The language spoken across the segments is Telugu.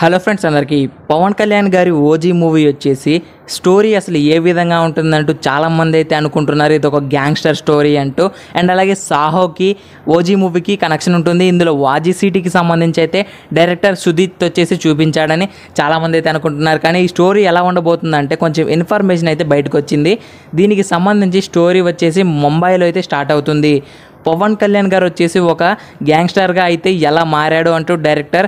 హలో ఫ్రెండ్స్ అందరికీ పవన్ కళ్యాణ్ గారి ఓజీ మూవీ వచ్చేసి స్టోరీ అసలు ఏ విధంగా ఉంటుందంటూ చాలామంది అయితే అనుకుంటున్నారు ఇది ఒక గ్యాంగ్స్టర్ స్టోరీ అంటూ అండ్ అలాగే సాహోకి ఓజీ మూవీకి కనెక్షన్ ఉంటుంది ఇందులో వాజీ సిటీకి సంబంధించి అయితే డైరెక్టర్ సుదీత్ వచ్చేసి చూపించాడని చాలామంది అయితే అనుకుంటున్నారు కానీ ఈ స్టోరీ ఎలా ఉండబోతుందంటే కొంచెం ఇన్ఫర్మేషన్ అయితే బయటకు వచ్చింది దీనికి సంబంధించి స్టోరీ వచ్చేసి ముంబైలో అయితే స్టార్ట్ అవుతుంది పవన్ కళ్యాణ్ గారు వచ్చేసి ఒక గ్యాంగ్స్టర్గా అయితే ఎలా మారాడు అంటూ డైరెక్టర్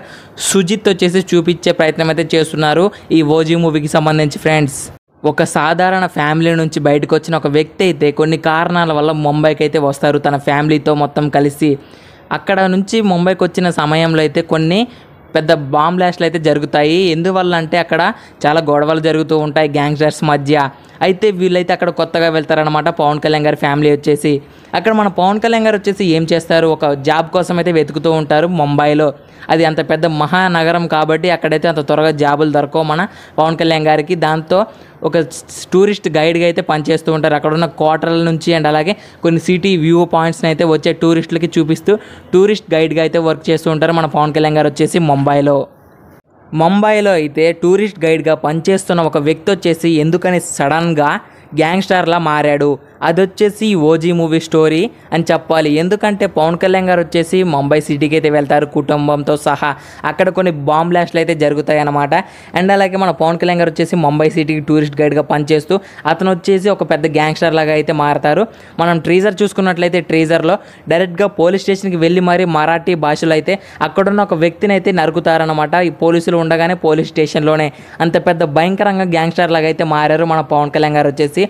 సుజిత్ వచ్చేసి చూపించే ప్రయత్నం అయితే చేస్తున్నారు ఈ ఓజీ మూవీకి సంబంధించి ఫ్రెండ్స్ ఒక సాధారణ ఫ్యామిలీ నుంచి బయటకు వచ్చిన ఒక వ్యక్తి అయితే కొన్ని కారణాల వల్ల ముంబైకి అయితే వస్తారు తన ఫ్యామిలీతో మొత్తం కలిసి అక్కడ నుంచి ముంబైకి వచ్చిన సమయంలో అయితే కొన్ని పెద్ద బాంబ్ బ్లాస్ట్లు అయితే జరుగుతాయి ఎందువల్ల అంటే అక్కడ చాలా గొడవలు జరుగుతూ ఉంటాయి గ్యాంగ్స్టర్స్ మధ్య అయితే వీళ్ళైతే అక్కడ కొత్తగా వెళ్తారనమాట పవన్ కళ్యాణ్ గారి ఫ్యామిలీ వచ్చేసి అక్కడ మన పవన్ కళ్యాణ్ గారు వచ్చేసి ఏం చేస్తారు ఒక జాబ్ కోసం అయితే వెతుకుతూ ఉంటారు ముంబైలో అది అంత పెద్ద మహానగరం కాబట్టి అక్కడైతే అంత త్వరగా జాబులు దొరకవు మన పవన్ కళ్యాణ్ గారికి దాంతో ఒక టూరిస్ట్ గైడ్గా అయితే పనిచేస్తూ ఉంటారు అక్కడ ఉన్న క్వార్టర్ల నుంచి అండ్ అలాగే కొన్ని సిటీ వ్యూ పాయింట్స్ని అయితే వచ్చే టూరిస్టులకి చూపిస్తూ టూరిస్ట్ గైడ్గా అయితే వర్క్ చేస్తూ ఉంటారు మన పవన్ కళ్యాణ్ గారు వచ్చేసి ముంబైలో ముంబైలో అయితే టూరిస్ట్ గైడ్గా పనిచేస్తున్న ఒక వ్యక్తి వచ్చేసి ఎందుకని సడన్గా గ్యాంగ్స్టార్లా మారాడు అది వచ్చేసి ఓజీ మూవీ స్టోరీ అని చెప్పాలి ఎందుకంటే పవన్ కళ్యాణ్ గారు వచ్చేసి ముంబై సిటీకి అయితే వెళ్తారు కుటుంబంతో సహా అక్కడ కొన్ని బాంబ్ బ్లాస్ట్లు అయితే జరుగుతాయి అన్నమాట అండ్ అలాగే మన పవన్ కళ్యాణ్ గారు వచ్చేసి ముంబై సిటీకి టూరిస్ట్ గైడ్గా పనిచేస్తూ అతను వచ్చేసి ఒక పెద్ద గ్యాంగ్స్టర్ లాగా అయితే మారతారు మనం ట్రీజర్ చూసుకున్నట్లయితే ట్రీజర్లో డైరెక్ట్గా పోలీస్ స్టేషన్కి వెళ్ళి మరి మరాఠీ భాషలో అయితే అక్కడున్న ఒక వ్యక్తిని అయితే నరుకుతారనమాట ఈ పోలీసులు ఉండగానే పోలీస్ స్టేషన్లోనే అంత పెద్ద భయంకరంగా గ్యాంగ్స్టర్ లాగా అయితే మారారు మన పవన్ కళ్యాణ్ గారు వచ్చేసి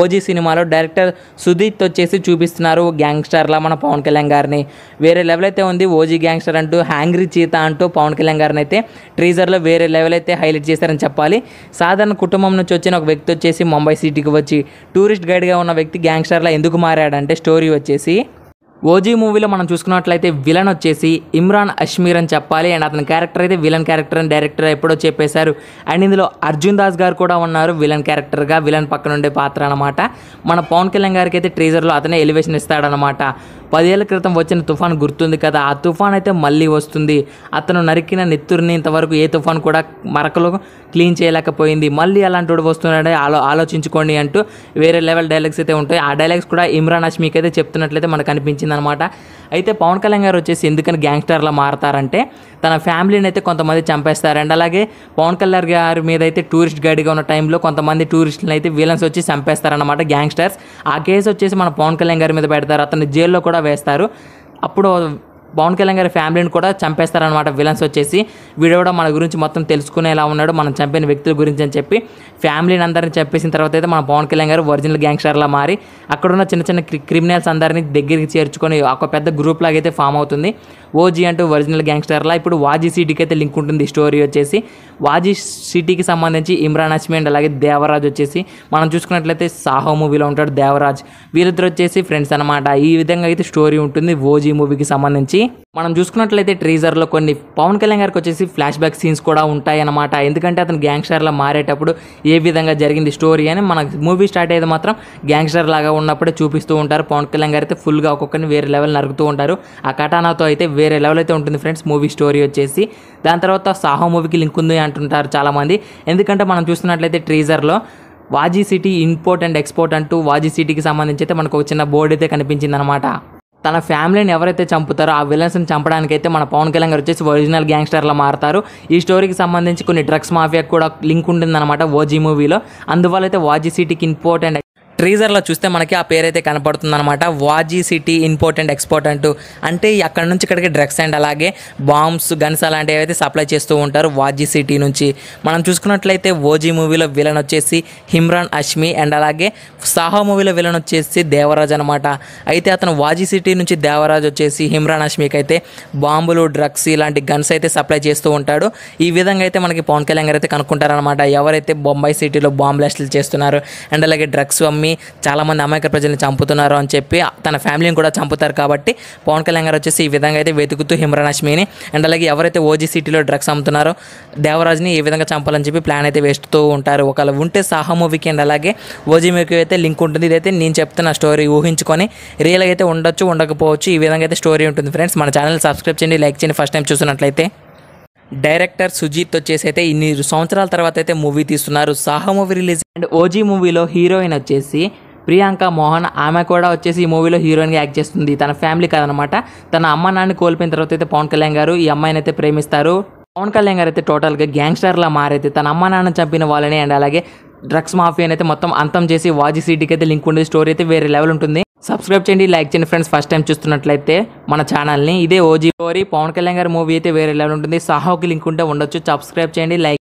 ఓజీ సినిమాలో డైరెక్ట్ డైరెక్టర్ సుదీత్ వచ్చేసి చూపిస్తున్నారు గ్యాంగ్స్టర్లా మన పవన్ కళ్యాణ్ గారిని వేరే లెవెల్ అయితే ఉంది ఓజీ గ్యాంగ్స్టర్ అంటూ హ్యాంగ్రీ చీత అంటూ పవన్ కళ్యాణ్ గారిని అయితే ట్రీజర్లో వేరే లెవెల్ అయితే హైలైట్ చేశారని చెప్పాలి సాధారణ కుటుంబం నుంచి వచ్చిన ఒక వ్యక్తి వచ్చేసి ముంబై సిటీకి వచ్చి టూరిస్ట్ గైడ్గా ఉన్న వ్యక్తి గ్యాంగ్స్టర్లా ఎందుకు మారాడంటే స్టోరీ వచ్చేసి ఓజీ మూవీలో మనం చూసుకున్నట్లయితే విలన్ వచ్చేసి ఇమ్రాన్ అష్మీర్ అని చెప్పాలి అండ్ అతని క్యారెక్టర్ అయితే విలన్ క్యారెక్టర్ అని డైరెక్టర్ ఎప్పుడో చెప్పేశారు అండ్ ఇందులో అర్జున్ దాస్ గారు కూడా ఉన్నారు విలన్ క్యారెక్టర్గా విలన్ పక్కన ఉండే పాత్ర అనమాట మన పవన్ కళ్యాణ్ గారికి అయితే ట్రీజర్లో అతనే ఎలివేషన్ ఇస్తాడనమాట పదేళ్ల క్రితం వచ్చిన తుఫాన్ గుర్తుంది కదా ఆ తుఫాన్ అయితే మళ్ళీ వస్తుంది అతను నరికిన నెత్తురిని ఇంతవరకు ఏ తుఫాన్ కూడా మరకలు క్లీన్ చేయలేకపోయింది మళ్ళీ అలాంటి వస్తున్నాడే ఆలో ఆలోచించుకోండి అంటూ వేరే లెవెల్ డైలాగ్స్ అయితే ఉంటాయి ఆ డైలాగ్స్ కూడా ఇమ్రాన్ హష్మీకి అయితే చెప్తున్నట్లయితే మనకు అనిపించింది అనమాట అయితే పవన్ కళ్యాణ్ గారు వచ్చేసి ఎందుకని గ్యాంగ్స్టర్లా మారతారంటే తన ఫ్యామిలీని అయితే కొంతమంది చంపేస్తారండి అలాగే పవన్ కళ్యాణ్ గారి మీద అయితే టూరిస్ట్ గైడ్గా ఉన్న టైంలో కొంతమంది టూరిస్టులను అయితే విలన్స్ వచ్చి చంపేస్తారన్నమాట గ్యాంగ్స్టర్స్ ఆ కేసు వచ్చేసి మన పవన్ కళ్యాణ్ గారి మీద పెడతారు అతని జైల్లో కూడా కూడా వేస్తారు అప్పుడు పవన్ కళ్యాణ్ గారి ఫ్యామిలీని కూడా చంపేస్తారనమాట విలన్స్ వచ్చేసి వీడు కూడా మన గురించి మొత్తం తెలుసుకునేలా ఉన్నాడు మనం చంపిన వ్యక్తుల గురించి అని చెప్పి ఫ్యామిలీని అందరిని చంపేసిన తర్వాత అయితే మన పవన్ కళ్యాణ్ గారు ఒరిజినల్ గ్యాంగ్స్టర్లా మారి అక్కడ ఉన్న చిన్న చిన్న క్రిమినల్స్ అందరినీ దగ్గరికి చేర్చుకొని ఒక పెద్ద గ్రూప్ లాగైతే ఫామ్ అవుతుంది ఓజీ అంటూ ఒరిజినల్ గ్యాంగ్స్టర్లా ఇప్పుడు వాజీ సిటీకి అయితే లింక్ ఉంటుంది స్టోరీ వచ్చేసి వాజీ సిటీకి సంబంధించి ఇమ్రాన్ హస్మి అండ్ అలాగే దేవరాజ్ వచ్చేసి మనం చూసుకున్నట్లయితే సాహో మూవీలో ఉంటాడు దేవరాజ్ వీళ్ళిద్దరు వచ్చేసి ఫ్రెండ్స్ అనమాట ఈ విధంగా అయితే స్టోరీ ఉంటుంది ఓజీ మూవీకి సంబంధించి మనం చూసుకున్నట్లయితే ట్రీజర్లో కొన్ని పవన్ కళ్యాణ్ గారికి వచ్చేసి ఫ్లాష్ బ్యాక్ సీన్స్ కూడా ఉంటాయన్నమాట ఎందుకంటే అతను గ్యాంగ్స్టర్లా మారేటప్పుడు ఏ విధంగా జరిగింది స్టోరీ అని మన మూవీ స్టార్ట్ అయ్యేది మాత్రం గ్యాంగ్స్టర్ లాగా ఉన్నప్పుడే చూపిస్తూ ఉంటారు పవన్ కళ్యాణ్ గారు అయితే ఫుల్గా ఒక్కొక్కరిని వేరే లెవెల్ నరుగుతూ ఉంటారు ఆ కటానాతో అయితే వేరే లెవెల్ అయితే ఉంటుంది ఫ్రెండ్స్ మూవీ స్టోరీ వచ్చేసి దాని తర్వాత సాహో మూవీకి లింక్ ఉంది అంటుంటారు చాలామంది ఎందుకంటే మనం చూస్తున్నట్లయితే ట్రీజర్లో వాజీ సిటీ ఇంపోర్ట్ అండ్ ఎక్స్పోర్ట్ అంటూ వాజీ సిటీకి సంబంధించి అయితే మనకు ఒక చిన్న బోర్డు అయితే కనిపించింది అనమాట తన ఫ్యామిలీని ఎవరైతే చంపుతారో ఆ విలన్స్ని చంపడానికైతే మన పవన్ కళ్యాణ్ గారు వచ్చేసి ఒరిజినల్ గ్యాంగ్స్టర్లా మారతారు ఈ స్టోరీకి సంబంధించి కొన్ని డ్రగ్స్ మాఫియా కూడా లింక్ ఉంటుందన్నమాట ఓజీ మూవీలో అందువల్ల అయితే వాజీ సిటీకి ఇంపార్టెంట్ ట్రీజర్లో చూస్తే మనకి ఆ పేరైతే కనపడుతుంది అనమాట వాజీ సిటీ ఇంపోర్ట్ అండ్ ఎక్స్పోర్ట్ అంటూ అంటే అక్కడ నుంచి ఇక్కడికి డ్రగ్స్ అండ్ అలాగే బాంబ్స్ గన్స్ అలాంటివి అయితే సప్లై చేస్తూ ఉంటారు వాజీ సిటీ నుంచి మనం చూసుకున్నట్లయితే ఓజీ మూవీలో విలన్ వచ్చేసి హిమ్రాన్ అష్మి అండ్ అలాగే సాహో మూవీలో విలన్ వచ్చేసి దేవరాజ్ అనమాట అయితే అతను వాజీ సిటీ నుంచి దేవరాజ్ వచ్చేసి హిమ్రాన్ అష్మికి అయితే బాంబులు డ్రగ్స్ ఇలాంటి గన్స్ అయితే సప్లై చేస్తూ ఉంటాడు ఈ విధంగా అయితే మనకి పవన్ కళ్యాణ్ గారు అయితే కనుక్కుంటారనమాట ఎవరైతే బొంబాయి సిటీలో బాంబు బ్లాస్టులు చేస్తున్నారు అండ్ అలాగే డ్రగ్స్ అమ్మి చాలామంది అమాయక ప్రజల్ని చంపుతున్నారు అని చెప్పి తన ఫ్యామిలీని కూడా చంపుతారు కాబట్టి పవన్ కళ్యాణ్ గారు వచ్చేసి ఈ విధంగా అయితే వెతుకుతూ హిమ్రాన్ అండ్ అలాగే ఎవరైతే ఓజీ సిటీలో డ్రగ్స్ అమ్ముతున్నారో దేవరాజ్ని ఈ విధంగా చంపాలని చెప్పి ప్లాన్ అయితే వేస్తూ ఉంటారు ఒకవేళ ఉంటే సాహా మూవీకి అండ్ అలాగే ఓజీ మూవీకి అయితే లింక్ ఉంటుంది ఇదైతే నేను చెప్తున్న స్టోరీ ఊహించుకొని రియల్గా అయితే ఉండొచ్చు ఉండకపోవచ్చు ఈ విధంగా అయితే స్టోరీ ఉంటుంది ఫ్రెండ్స్ మన ఛానల్ సబ్స్క్రైబ్ చేయండి లైక్ చేయండి ఫస్ట్ టైం చూసినట్లయితే డైరెక్టర్ సుజీత్ వచ్చేసి అయితే ఇన్ని సంవత్సరాల తర్వాత అయితే మూవీ తీస్తున్నారు Saaho movie release and OG మూవీలో హీరోయిన్ వచ్చేసి ప్రియాంక మోహన్ ఆమె కూడా వచ్చేసి ఈ మూవీలో హీరోయిన్గా యాక్ట్ చేస్తుంది తన ఫ్యామిలీ కాదనమాట తన అమ్మ నాన్నని కోల్పోయిన తర్వాత అయితే పవన్ కళ్యాణ్ గారు ఈ అమ్మాయిని అయితే ప్రేమిస్తారు పవన్ కళ్యాణ్ గారు అయితే టోటల్గా గ్యాంగ్స్టర్లా మారైతే తన అమ్మ నాన్న చంపిన వాళ్ళని అండ్ అలాగే డ్రగ్స్ మాఫియా అయితే మొత్తం అంతం చేసి వాజీ సిటీకి అయితే లింక్ ఉండేది స్టోరీ అయితే వేరే లెవెల్ ఉంటుంది సబ్స్క్రైబ్ చేయండి లైక్ చేయండి ఫ్రెండ్స్ ఫస్ట్ టైం చూస్తున్నట్లయితే మన ఛానల్ని ఇదే ఓజీ ఓరి పవన్ కళ్యాణ్ గారి మూవీ అయితే వేరే లెవెల్ ఉంటుంది సాహోకి లింక్ ఉంటే ఉండొచ్చు సబ్స్క్రైబ్ చేయండి లైక్